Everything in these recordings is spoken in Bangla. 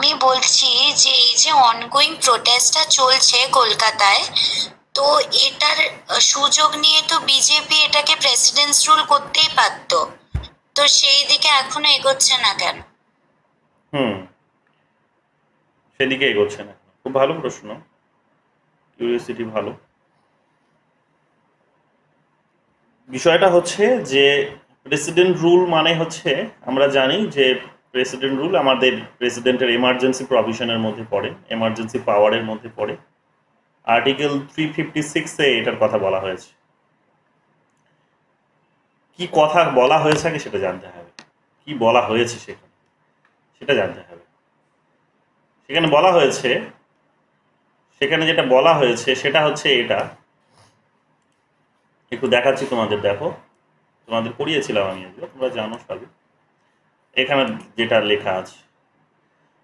আমি বলছি যে এই যে অনগোয়িং প্রোটেস্টটা চলছে কলকাতায় তো এটার সুযোগ নিয়ে তো বিজেপি এটাকে প্রেসিডেন্স রুল করতেই পারতো তো সেই দিকে এখনো এগোচ্ছে না কেন হুম সেদিকে এগোচ্ছে না খুব ভালো প্রশ্ন ইউনিভার্সিটি ভালো বিষয়টা হচ্ছে যে প্রেসিডেন্ট রুল মানে হচ্ছে আমরা জানি যে প্রেসিডেন্ট রুল আমাদের প্রেসিডেন্টের এমার্জেন্সি প্রভিশনের মধ্যে পড়ে এমার্জেন্সি পাওয়ারের মধ্যে পড়ে আর্টিকেল থ্রি ফিফটি সিক্সে এটার কথা বলা হয়েছে কি কথা বলা হয়েছে আগে সেটা জানতে হবে কি বলা হয়েছে সেখানে সেটা জানতে হবে সেখানে বলা হয়েছে সেখানে যেটা বলা হয়েছে সেটা হচ্ছে এটা একটু দেখাচ্ছি তোমাদের দেখো তোমাদের পড়িয়েছিলাম আমি এগুলো তোমরা জানো সবই এখানে যেটা লেখা আছে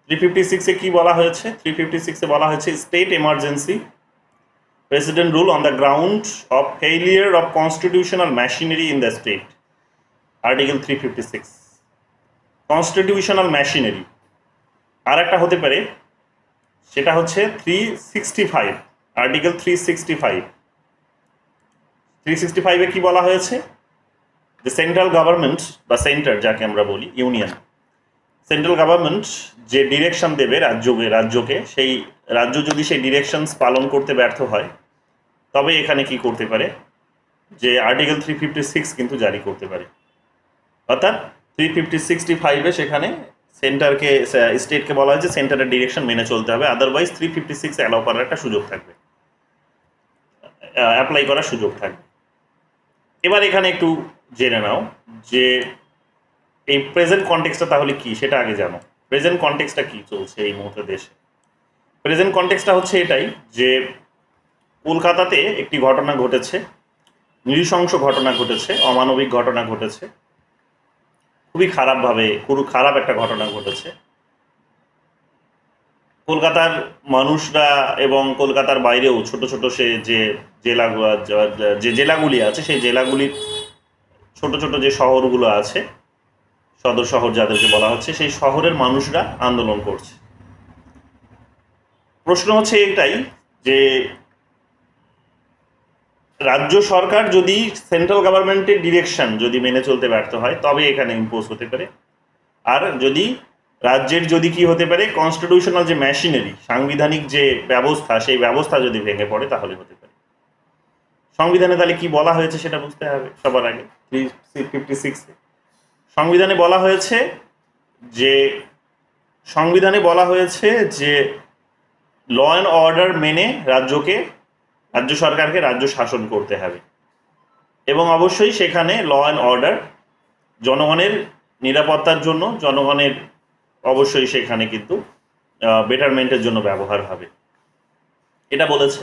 থ্রি ফিফটি সিক্সে কী বলা হয়েছে থ্রি ফিফটি সিক্সে বলা হয়েছে state emergency president rule on the ground of failure of constitutional machinery in the state article three fifty six constitutional machinery আর একটা হতে পারে সেটা হচ্ছে three sixty five article three sixty five three sixty ফাইভে কী বলা হয়েছে যে সেন্ট্রাল গভর্নমেন্ট বা সেন্টার যাকে আমরা বলি ইউনিয়ন সেন্ট্রাল গভর্নমেন্ট যে ডিরেকশন দেবে রাজ্যকে রাজ্যকে সেই রাজ্য যদি সেই ডিরেকশনস পালন করতে ব্যর্থ হয় তবে এখানে কি করতে পারে যে আর্টিকেল থ্রি ফিফটি সিক্স কিন্তু জারি করতে পারে অর্থাৎ থ্রি ফিফটি সিক্সটি ফাইভে সেখানে সেন্টারকে স্টেটকে বলা হয় যে সেন্টারের ডিরেকশন মেনে চলতে হবে otherwise three fifty six allow করার একটা সুযোগ থাকবে অ্যাপ্লাই করার সুযোগ থাকবে এবার এখানে একটু জেনে নাও যে এই প্রেজেন্ট কন্টেক্সটা তাহলে কি সেটা আগে জানো প্রেজেন্ট কন্টেক্সটা কি চলছে এই মুহূর্তে দেশে প্রেজেন্ট কন্টেক্সটা হচ্ছে এটাই যে কলকাতাতে একটি ঘটনা ঘটেছে নৃশংস ঘটনা ঘটেছে অমানবিক ঘটনা ঘটেছে খুবই খারাপভাবে খুব খারাপ একটা ঘটনা ঘটেছে কলকাতার মানুষরা এবং কলকাতার বাইরেও ছোট ছোট সে যে জেলা যে জেলাগুলি আছে সেই জেলাগুলির ছোট ছোট যে শহরগুলো আছে সদর শহর যাদেরকে বলা হচ্ছে সেই শহরের মানুষরা আন্দোলন করছে প্রশ্ন হচ্ছে এটাই যে রাজ্য সরকার যদি সেন্ট্রাল গভর্নমেন্টের ডিরেকশন যদি মেনে চলতে ব্যর্থ হয় তবে এখানে ইম্পোজ হতে পারে আর যদি রাজ্যের যদি কি হতে পারে কনস্টিটিউশনাল যে মেশিনারি সাংবিধানিক যে ব্যবস্থা সেই ব্যবস্থা যদি ভেঙে পড়ে তাহলে হতে পারে সংবিধানে তাহলে কি বলা হয়েছে সেটা বুঝতে হবে সবার আগে থ্রি ফিফটি সিক্সে সংবিধানে বলা হয়েছে যে সংবিধানে বলা হয়েছে যে ল অ্যান্ড অর্ডার মেনে রাজ্যকে রাজ্য সরকারকে রাজ্য শাসন করতে হবে এবং অবশ্যই সেখানে ল অ্যান্ড অর্ডার জনগণের নিরাপত্তার জন্য জনগণের অবশ্যই সেখানে কিন্তু বেটারমেন্টের জন্য ব্যবহার হবে এটা বলেছে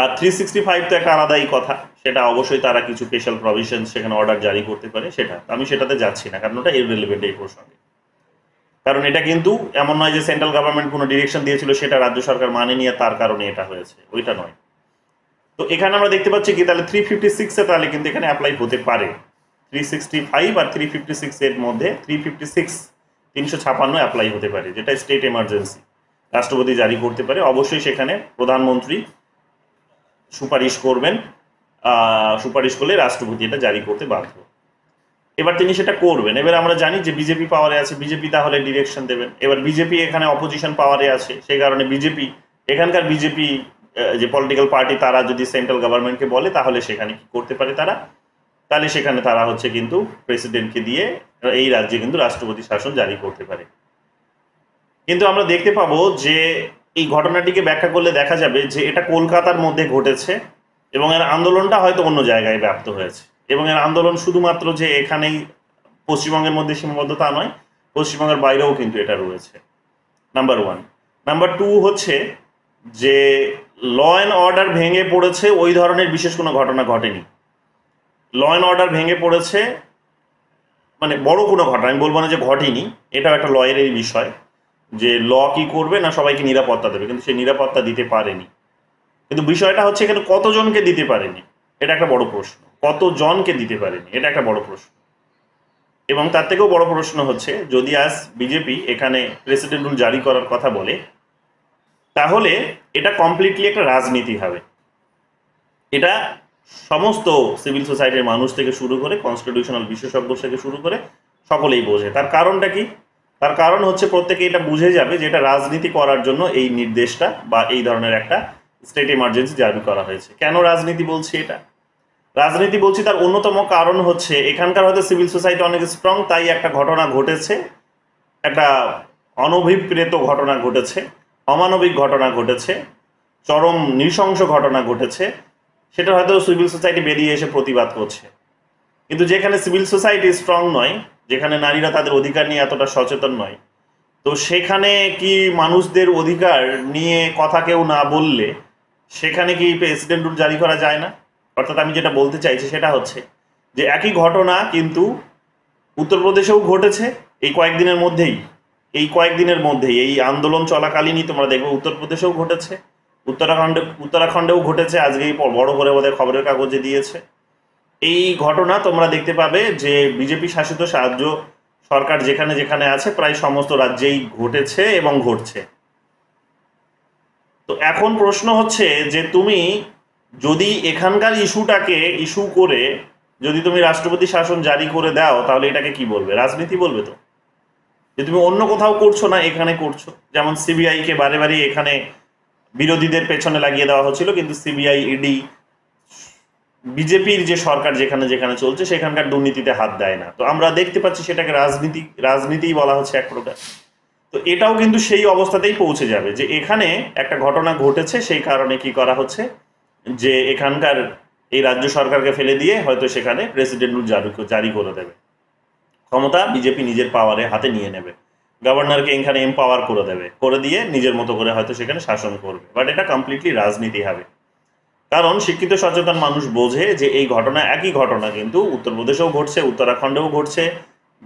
আর থ্রি সিক্সটি ফাইভ তো একটা আলাদাই কথা সেটা অবশ্যই তারা কিছু স্পেশাল প্রভিশন সেখানে অর্ডার জারি করতে পারে সেটা আমি সেটাতে যাচ্ছি না কারণ ওটা ইরেলিভেন্ট এই প্রসঙ্গে কারণ এটা কিন্তু এমন নয় যে সেন্ট্রাল গভর্নমেন্ট কোনো ডিরেকশন দিয়েছিল সেটা রাজ্য সরকার মানে নিয়ে তার কারণে এটা হয়েছে ওইটা নয় তো এখানে আমরা দেখতে পাচ্ছি কি তাহলে থ্রি ফিফটি সিক্সে তাহলে কিন্তু এখানে অ্যাপ্লাই হতে পারে থ্রি সিক্সটি ফাইভ আর থ্রি ফিফটি সিক্স এর মধ্যে থ্রি ফিফটি সিক্স তিনশো ছাপান্ন অ্যাপ্লাই হতে পারে যেটা স্টেট এমার্জেন্সি রাষ্ট্রপতি জারি করতে পারে অবশ্যই সেখানে প্রধানমন্ত্রী সুপারিশ করবেন সুপারিশ করলে রাষ্ট্রপতি এটা জারি করতে বাধ্য এবার তিনি সেটা করবেন এবার আমরা জানি যে বিজেপি পাওয়ারে আছে বিজেপি তাহলে ডিরেকশন দেবেন এবার বিজেপি এখানে অপোজিশন পাওয়ারে আছে সেই কারণে বিজেপি এখানকার বিজেপি যে পলিটিক্যাল পার্টি তারা যদি সেন্ট্রাল গভর্নমেন্টকে বলে তাহলে সেখানে কি করতে পারে তারা তাহলে সেখানে তারা হচ্ছে কিন্তু প্রেসিডেন্টকে দিয়ে এই রাজ্যে কিন্তু রাষ্ট্রপতি শাসন জারি করতে পারে কিন্তু আমরা দেখতে পাবো যে এই ঘটনাটিকে ব্যাখ্যা করলে দেখা যাবে যে এটা কলকাতার মধ্যে ঘটেছে এবং এর আন্দোলনটা হয়তো অন্য জায়গায় ব্যপ্ত হয়েছে এবং এর আন্দোলন শুধুমাত্র যে এখানেই পশ্চিমবঙ্গের মধ্যে সীমাবদ্ধতা নয় পশ্চিমবঙ্গের বাইরেও কিন্তু এটা রয়েছে নাম্বার ওয়ান নাম্বার টু হচ্ছে যে ল অ্যান্ড অর্ডার ভেঙে পড়েছে ওই ধরনের বিশেষ কোনো ঘটনা ঘটেনি ল অ্যান্ড অর্ডার ভেঙে পড়েছে মানে বড় কোনো ঘটনা আমি বলবো না যে ঘটেনি এটাও একটা লয়েরই বিষয় যে ল কি করবে না সবাইকে নিরাপত্তা দেবে কিন্তু সেই নিরাপত্তা দিতে পারেনি কিন্তু বিষয়টা হচ্ছে এখানে কতজনকে দিতে পারেনি এটা একটা বড় প্রশ্ন কতজনকে দিতে পারেনি এটা একটা বড় প্রশ্ন এবং তার থেকেও বড় প্রশ্ন হচ্ছে যদি আজ বিজেপি এখানে প্রেসিডেন্ট রুল জারি করার কথা বলে তাহলে এটা কমপ্লিটলি একটা রাজনীতি হবে এটা সমস্ত সিভিল সোসাইটির মানুষ থেকে শুরু করে কনস্টিটিউশনাল বিশেষজ্ঞ থেকে শুরু করে সকলেই বোঝে তার কারণটা কি তার কারণ হচ্ছে প্রত্যেকে এটা বুঝে যাবে যে এটা রাজনীতি করার জন্য এই নির্দেশটা বা এই ধরনের একটা স্টেট ইমার্জেন্সি জারি করা হয়েছে কেন রাজনীতি বলছি এটা রাজনীতি বলছি তার অন্যতম কারণ হচ্ছে এখানকার হয়তো সিভিল সোসাইটি অনেক স্ট্রং তাই একটা ঘটনা ঘটেছে একটা অনভিপ্রেত ঘটনা ঘটেছে অমানবিক ঘটনা ঘটেছে চরম নৃশংস ঘটনা ঘটেছে সেটা হয়তো সিভিল সোসাইটি বেরিয়ে এসে প্রতিবাদ করছে কিন্তু যেখানে সিভিল সোসাইটি স্ট্রং নয় যেখানে নারীরা তাদের অধিকার নিয়ে এতটা সচেতন নয় তো সেখানে কি মানুষদের অধিকার নিয়ে কথা কেউ না বললে সেখানে কি প্রেসিডেন্ট রুল জারি করা যায় না অর্থাৎ আমি যেটা বলতে চাইছি সেটা হচ্ছে যে একই ঘটনা কিন্তু উত্তরপ্রদেশেও ঘটেছে এই কয়েকদিনের মধ্যেই এই কয়েকদিনের মধ্যেই এই আন্দোলন চলাকালীনই তোমরা দেখবে উত্তরপ্রদেশেও ঘটেছে উত্তরাখণ্ডে উত্তরাখণ্ডেও ঘটেছে আজকেই বড় করে বোধহয় খবরের কাগজে দিয়েছে এই ঘটনা তোমরা দেখতে পাবে যে বিজেপি শাসিত সাহায্য সরকার যেখানে যেখানে আছে প্রায় সমস্ত রাজ্যেই ঘটেছে এবং ঘটছে তো এখন প্রশ্ন হচ্ছে যে তুমি যদি এখানকার ইস্যুটাকে ইস্যু করে যদি তুমি রাষ্ট্রপতি শাসন জারি করে দাও তাহলে এটাকে কি বলবে রাজনীতি বলবে তো যে তুমি অন্য কোথাও করছো না এখানে করছো যেমন সিবিআইকে বারে বারে এখানে বিরোধীদের পেছনে লাগিয়ে দেওয়া হচ্ছিল কিন্তু সিবিআই ইডি e বিজেপির যে সরকার যেখানে যেখানে চলছে সেখানকার দুর্নীতিতে হাত দেয় না তো আমরা দেখতে পাচ্ছি সেটাকে রাজনীতি রাজনীতিই বলা হচ্ছে এক প্রকার তো এটাও কিন্তু সেই অবস্থাতেই পৌঁছে যাবে যে এখানে একটা ঘটনা ঘটেছে সেই কারণে কি করা হচ্ছে যে এখানকার এই রাজ্য সরকারকে ফেলে দিয়ে হয়তো সেখানে প্রেসিডেন্ট রুল জারি জারি করে দেবে ক্ষমতা বিজেপি নিজের পাওয়ারে হাতে নিয়ে নেবে গভর্নরকে এখানে এম্পাওয়ার করে দেবে করে দিয়ে নিজের মতো করে হয়তো সেখানে শাসন করবে বাট এটা কমপ্লিটলি রাজনীতি হবে কারণ শিক্ষিত সচেতন মানুষ বোঝে যে এই ঘটনা একই ঘটনা কিন্তু উত্তরপ্রদেশেও ঘটছে উত্তরাখণ্ডেও ঘটছে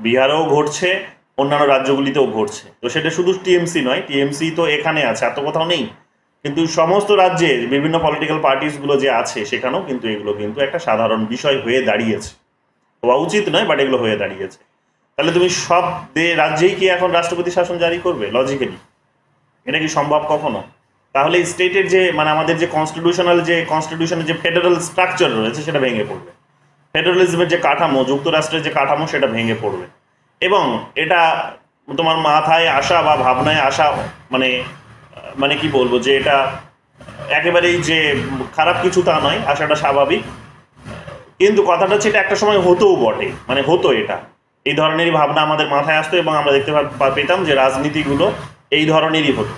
বিহারেও ঘটছে অন্যান্য রাজ্যগুলিতেও ঘটছে তো সেটা শুধু টিএমসি নয় টিএমসি তো এখানে আছে আর তো কোথাও নেই কিন্তু সমস্ত রাজ্যের বিভিন্ন পলিটিক্যাল পার্টিসগুলো যে আছে সেখানেও কিন্তু এগুলো কিন্তু একটা সাধারণ বিষয় হয়ে দাঁড়িয়েছে হওয়া উচিত নয় বাট এগুলো হয়ে দাঁড়িয়েছে তাহলে তুমি সব রাজ্যেই কি এখন রাষ্ট্রপতি শাসন জারি করবে লজিক্যালি এটা কি সম্ভব কখনো তাহলে স্টেটের যে মানে আমাদের যে কনস্টিটিউশনাল যে কনস্টিটিউশনের যে ফেডারেল স্ট্রাকচার রয়েছে সেটা ভেঙে পড়বে ফেডারেলিজমের যে কাঠামো যুক্তরাষ্ট্রের যে কাঠামো সেটা ভেঙে পড়বে এবং এটা তোমার মাথায় আসা বা ভাবনায় আসা মানে মানে কি বলবো যে এটা একেবারেই যে খারাপ কিছু তা নয় আসাটা স্বাভাবিক কিন্তু কথাটা হচ্ছে এটা একটা সময় হতেও বটে মানে হতো এটা এই ধরনেরই ভাবনা আমাদের মাথায় আসতো এবং আমরা দেখতে পেতাম যে রাজনীতিগুলো এই ধরনেরই হতো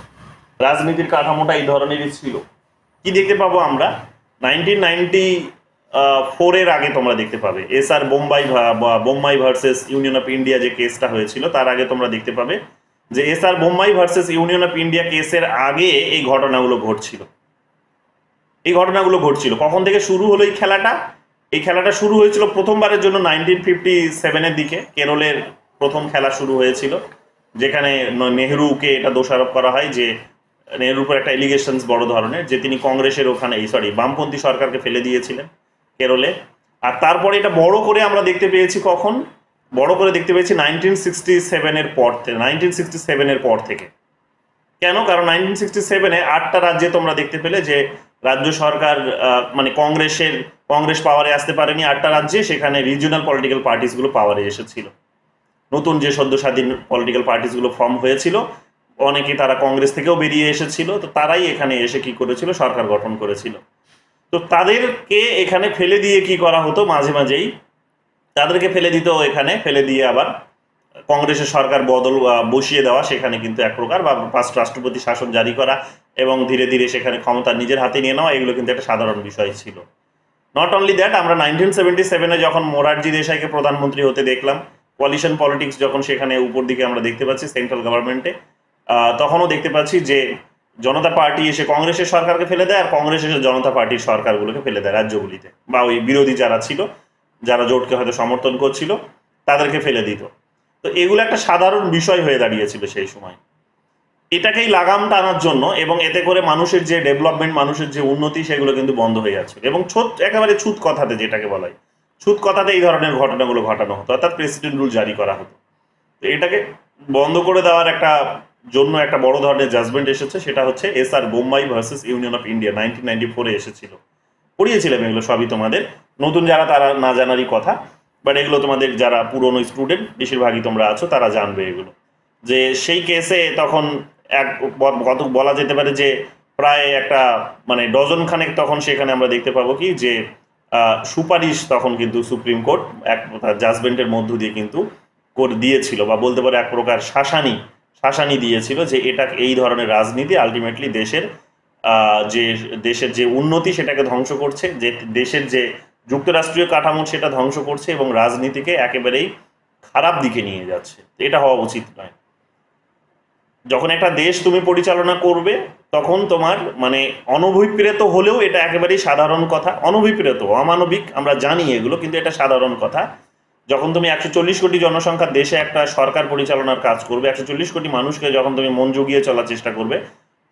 রাজনীতির কাঠামোটা এই ধরনেরই ছিল কি দেখতে পাবো আমরা নাইনটিন নাইনটি ফোরের আগে তোমরা দেখতে পাবে এস আর বোম্বাই বা Bombay versus union of India যে কেসটা হয়েছিল তার আগে তোমরা দেখতে পাবে যে S R Bombay versus union of India কেসের আগে এই ঘটনাগুলো ঘটছিল এই ঘটনাগুলো ঘটছিল কখন থেকে শুরু হলো এই খেলাটা এই খেলাটা শুরু হয়েছিল প্রথমবারের জন্য নাইনটিন ফিফটি সেভেনের দিকে কেরলের প্রথম খেলা শুরু হয়েছিল যেখানে নেহরুকে এটা দোষারোপ করা হয় যে নেহরুর উপর একটা এলিগেশনস বড় ধরনের যে তিনি কংগ্রেসের ওখানে এই সরি বামপন্থী সরকারকে ফেলে দিয়েছিলেন কেরলে আর তারপরে এটা বড় করে আমরা দেখতে পেয়েছি কখন বড় করে দেখতে পেয়েছি নাইনটিন সিক্সটি সেভেনের পর থেকে নাইনটিন সিক্সটি সেভেনের পর থেকে কেন কারণ নাইনটিন সিক্সটি সেভেনে আটটা রাজ্যে তোমরা দেখতে পেলে যে রাজ্য সরকার মানে কংগ্রেসের কংগ্রেস পাওয়ারে আসতে পারেনি আটটা রাজ্যে সেখানে রিজিওনাল পলিটিক্যাল পার্টিসগুলো পাওয়ারে এসেছিল নতুন যে সদ্য স্বাধীন পলিটিক্যাল পার্টিসগুলো ফর্ম হয়েছিল অনেকে তারা কংগ্রেস থেকেও বেরিয়ে এসেছিল তো তারাই এখানে এসে কি করেছিল সরকার গঠন করেছিল তো তাদেরকে এখানে ফেলে দিয়ে কি করা হতো মাঝে মাঝেই তাদেরকে ফেলে দিত এখানে ফেলে দিয়ে আবার কংগ্রেসের সরকার বদল বসিয়ে দেওয়া সেখানে কিন্তু এক প্রকার বা পাঁচ রাষ্ট্রপতি শাসন জারি করা এবং ধীরে ধীরে সেখানে ক্ষমতা নিজের হাতে নিয়ে নেওয়া এগুলো কিন্তু একটা সাধারণ বিষয় ছিল নট অনলি দ্যাট আমরা নাইনটিন সেভেন্টি সেভেনে যখন মোরারজি দেশাইকে প্রধানমন্ত্রী হতে দেখলাম কোয়ালিশন পলিটিক্স যখন সেখানে উপর দিকে আমরা দেখতে পাচ্ছি সেন্ট্রাল গভর্নমেন্টে তখনও দেখতে পাচ্ছি যে জনতা পার্টি এসে কংগ্রেসের সরকারকে ফেলে দেয় আর কংগ্রেস এসে জনতা পার্টির সরকারগুলোকে ফেলে দেয় রাজ্যগুলিতে বা ওই বিরোধী যারা ছিল যারা জোটকে হয়তো সমর্থন করছিল তাদেরকে ফেলে দিত তো এগুলো একটা সাধারণ বিষয় হয়ে দাঁড়িয়েছিল সেই সময় এটাকেই লাগাম টানার জন্য এবং এতে করে মানুষের যে ডেভেলপমেন্ট মানুষের যে উন্নতি সেগুলো কিন্তু বন্ধ হয়ে যাচ্ছে এবং ছোট একেবারে ছুত কথাতে যেটাকে বলা হয় ছুত কথাতে এই ধরনের ঘটনাগুলো ঘটানো হতো অর্থাৎ প্রেসিডেন্ট রুল জারি করা হতো তো এটাকে বন্ধ করে দেওয়ার একটা জন্য একটা বড় ধরনের জাজমেন্ট এসেছে সেটা হচ্ছে S R Bombay versus union of India nineteen ninety ফোরে এসেছিল পড়িয়েছিলাম এগুলো সবই তোমাদের নতুন যারা তারা না জানারই কথা বাট এগুলো তোমাদের যারা পুরনো স্টুডেন্ট বেশিরভাগই তোমরা আছো তারা জানবে এগুলো যে সেই কেসে তখন এক কত বলা যেতে পারে যে প্রায় একটা মানে ডজন খানেক তখন সেখানে আমরা দেখতে পাবো কি যে সুপারিশ তখন কিন্তু সুপ্রিম কোর্ট এক জাজমেন্টের মধ্য দিয়ে কিন্তু কোর্ট দিয়েছিল বা বলতে পারে এক প্রকার শাসানি শাসানি দিয়েছিল যে এটা এই ধরনের রাজনীতি আলটিমেটলি দেশের যে দেশের যে উন্নতি সেটাকে ধ্বংস করছে যে দেশের যে যুক্তরাষ্ট্রীয় কাঠামো সেটা ধ্বংস করছে এবং রাজনীতিকে একেবারেই খারাপ দিকে নিয়ে যাচ্ছে এটা হওয়া উচিত নয় যখন একটা দেশ তুমি পরিচালনা করবে তখন তোমার মানে অনভিপ্রেত হলেও এটা একেবারেই সাধারণ কথা অনভিপ্রেত অমানবিক আমরা জানি এগুলো কিন্তু এটা সাধারণ কথা যখন তুমি একশো চল্লিশ কোটি জনসংখ্যার দেশে একটা সরকার পরিচালনার কাজ করবে একশো চল্লিশ কোটি মানুষকে যখন তুমি মন জুগিয়ে চলার চেষ্টা করবে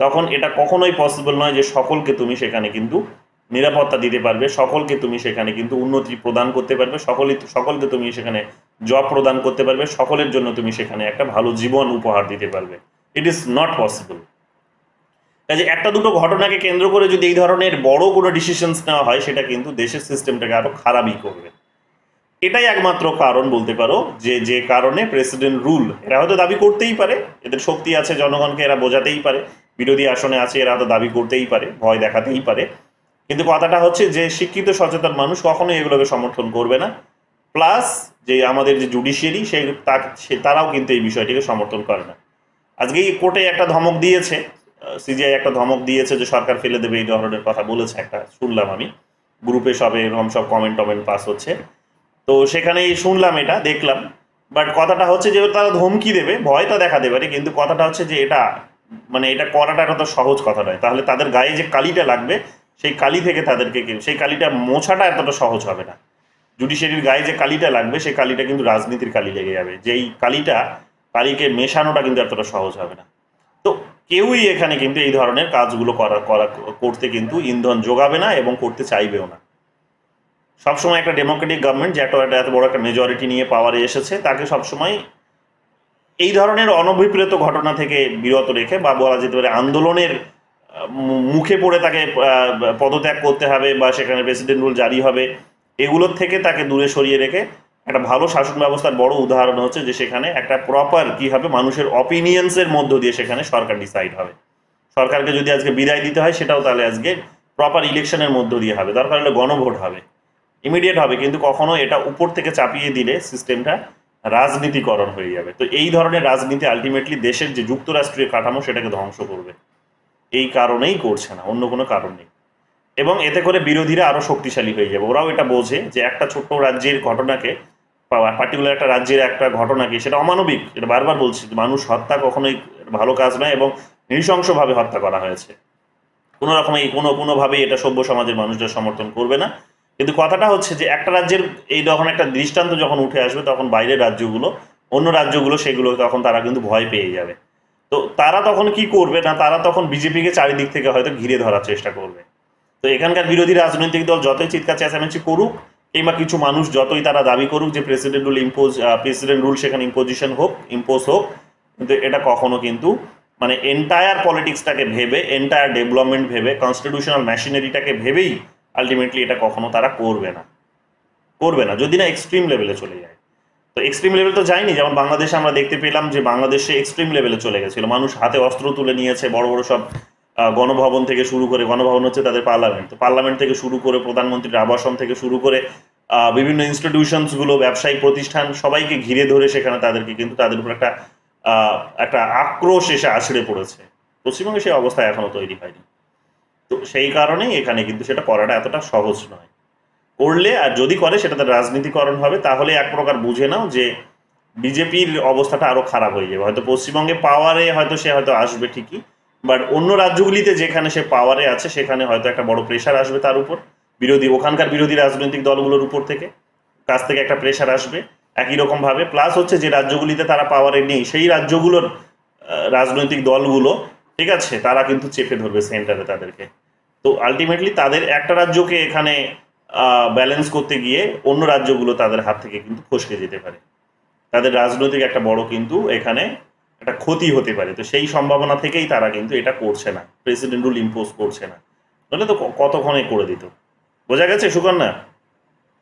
তখন এটা কখনোই পসিবল নয় যে সকলকে তুমি সেখানে কিন্তু নিরাপত্তা দিতে পারবে সকলকে তুমি সেখানে কিন্তু উন্নতি প্রদান করতে পারবে সকলে সকলকে তুমি সেখানে জব প্রদান করতে পারবে সকলের জন্য তুমি সেখানে একটা ভালো জীবন উপহার দিতে পারবে ইট ইজ নট পসিবল কাজে একটা দুটো ঘটনাকে কেন্দ্র করে যদি এই ধরনের বড় কোনো ডিসিশনস নেওয়া হয় সেটা কিন্তু দেশের সিস্টেমটাকে আরও খারাপই করবে এটাই একমাত্র কারণ বলতে পারো যে যে কারণে প্রেসিডেন্ট রুল এরা হয়তো দাবি করতেই পারে এদের শক্তি আছে জনগণকে এরা বোঝাতেই পারে বিরোধী আসনে আছে এরা হয়তো দাবি করতেই পারে ভয় দেখাতেই পারে কিন্তু কথাটা হচ্ছে যে শিক্ষিত সচেতন মানুষ কখনোই এগুলোকে সমর্থন করবে না প্লাস যে আমাদের যে জুডিশিয়ারি সে তারাও কিন্তু এই বিষয়টিকে সমর্থন করে না আজকে এই কোর্টে একটা ধমক দিয়েছে সিজিআই একটা ধমক দিয়েছে যে সরকার ফেলে দেবে এই ধরনের কথা বলেছে একটা শুনলাম আমি গ্রুপে সবে এরকম সব কমেন্ট টমেন্ট পাস হচ্ছে তো সেখানে শুনলাম এটা দেখলাম বাট কথাটা হচ্ছে যে তারা ধমকি দেবে ভয়টা দেখা দেবে কিন্তু কথাটা হচ্ছে যে এটা মানে এটা করাটা একটা সহজ কথা নয় তাহলে তাদের গায়ে যে কালিটা লাগবে সেই কালি থেকে তাদেরকে সেই কালিটা মোছাটা এতটা সহজ হবে না জুডিশিয়ারির গায়ে যে কালিটা লাগবে সেই কালিটা কিন্তু রাজনীতির কালি লেগে যাবে যেই কালিটা কালিকে মেশানোটা কিন্তু এতটা সহজ হবে না তো কেউই এখানে কিন্তু এই ধরনের কাজগুলো করা করা করতে কিন্তু ইন্ধন যোগাবে না এবং করতে চাইবেও না সবসময় একটা ডেমোক্রেটিক গভর্নমেন্ট যে একটা এত বড় একটা মেজরিটি নিয়ে পাওয়ারে এসেছে তাকে সবসময় এই ধরনের অনভিপ্রেত ঘটনা থেকে বিরত রেখে বা বলা যেতে পারে আন্দোলনের মুখে পড়ে তাকে পদত্যাগ করতে হবে বা সেখানে প্রেসিডেন্ট রুল জারি হবে এগুলোর থেকে তাকে দূরে সরিয়ে রেখে একটা ভালো শাসন ব্যবস্থার বড় উদাহরণ হচ্ছে যে সেখানে একটা প্রপার কী হবে মানুষের অপিনিয়ন্সের মধ্য দিয়ে সেখানে সরকার ডিসাইড হবে সরকারকে যদি আজকে বিদায় দিতে হয় সেটাও তাহলে আজকে প্রপার ইলেকশনের মধ্য দিয়ে হবে দরকার হলে গণভোট হবে ইমিডিয়েট হবে কিন্তু কখনো এটা উপর থেকে চাপিয়ে দিলে সিস্টেমটা রাজনীতিকরণ হয়ে যাবে তো এই ধরনের রাজনীতি আলটিমেটলি দেশের যে যুক্তরাষ্ট্রীয় কাঠামো সেটাকে ধ্বংস করবে এই কারণেই করছে না অন্য কোনো কারণ নেই এবং এতে করে বিরোধীরা আরও শক্তিশালী হয়ে যাবে ওরাও এটা বোঝে যে একটা ছোট্ট রাজ্যের ঘটনাকে পার্টিকুলার একটা রাজ্যের একটা ঘটনাকে সেটা অমানবিক এটা বারবার বলছি মানুষ হত্যা কখনোই ভালো কাজ নয় এবং নৃশংসভাবে হত্যা করা হয়েছে কোনো রকমই কোনো কোনোভাবেই এটা সভ্য সমাজের মানুষদের সমর্থন করবে না কিন্তু কথাটা হচ্ছে যে একটা রাজ্যের এই যখন একটা দৃষ্টান্ত যখন উঠে আসবে তখন বাইরের রাজ্যগুলো অন্য রাজ্যগুলো সেগুলো তখন তারা কিন্তু ভয় পেয়ে যাবে তো তারা তখন কি করবে না তারা তখন বিজেপিকে চারিদিক থেকে হয়তো ঘিরে ধরার চেষ্টা করবে তো এখানকার বিরোধী রাজনৈতিক দল যতই চিৎকার চেঁচামেচি করুক কিংবা কিছু মানুষ যতই তারা দাবি করুক যে president rule impose president rule সেখানে ইম্পোজিশন হোক ইম্পোজ হোক কিন্তু এটা কখনো কিন্তু মানে এন্টায়ার পলিটিক্সটাকে ভেবে এন্টায়ার ডেভেলপমেন্ট ভেবে কনস্টিটিউশনাল মেশিনারিটাকে ভেবেই আলটিমেটলি এটা কখনো তারা করবে না করবে না যদি না এক্সট্রিম লেভেলে চলে যায় তো এক্সট্রিম লেভেল তো যায়নি যেমন বাংলাদেশে আমরা দেখতে পেলাম যে বাংলাদেশে এক্সট্রিম লেভেলে চলে গেছিলো মানুষ হাতে অস্ত্র তুলে নিয়েছে বড় বড় সব গণভবন থেকে শুরু করে গণভবন হচ্ছে তাদের পার্লামেন্ট তো পার্লামেন্ট থেকে শুরু করে প্রধানমন্ত্রীর আবাসন থেকে শুরু করে বিভিন্ন ইনস্টিটিউশনসগুলো ব্যবসায়িক প্রতিষ্ঠান সবাইকে ঘিরে ধরে সেখানে তাদেরকে কিন্তু তাদের উপর একটা একটা আক্রোশ এসে আছড়ে পড়েছে পশ্চিমবঙ্গে সেই অবস্থা এখনও তৈরি হয়নি তো সেই কারণে এখানে কিন্তু সেটা করাটা এতটা সহজ নয় করলে আর যদি করে সেটা তার রাজনীতিকরণ হবে তাহলে এক প্রকার বুঝে নাও যে বিজেপির অবস্থাটা আরও খারাপ হয়ে যাবে হয়তো পশ্চিমবঙ্গে পাওয়ারে হয়তো সে হয়তো আসবে ঠিকই বাট অন্য রাজ্যগুলিতে যেখানে সে পাওয়ারে আছে সেখানে হয়তো একটা বড় প্রেশার আসবে তার উপর বিরোধী ওখানকার বিরোধী রাজনৈতিক দলগুলোর উপর থেকে কাছ থেকে একটা প্রেশার আসবে একই রকমভাবে প্লাস হচ্ছে যে রাজ্যগুলিতে তারা পাওয়ারে নেই সেই রাজ্যগুলোর রাজনৈতিক দলগুলো ঠিক আছে তারা কিন্তু চেপে ধরবে সেন্টারে তাদেরকে তো আলটিমেটলি তাদের একটা রাজ্যকে এখানে ব্যালেন্স করতে গিয়ে অন্য রাজ্যগুলো তাদের হাত থেকে কিন্তু ফসকে যেতে পারে তাদের রাজনৈতিক একটা বড় কিন্তু এখানে একটা ক্ষতি হতে পারে তো সেই সম্ভাবনা থেকেই তারা কিন্তু এটা করছে না প্রেসিডেন্ট রুল ইম্পোজ করছে না নইলে তো কতক্ষণে করে দিত বোঝা গেছে সুকন্যা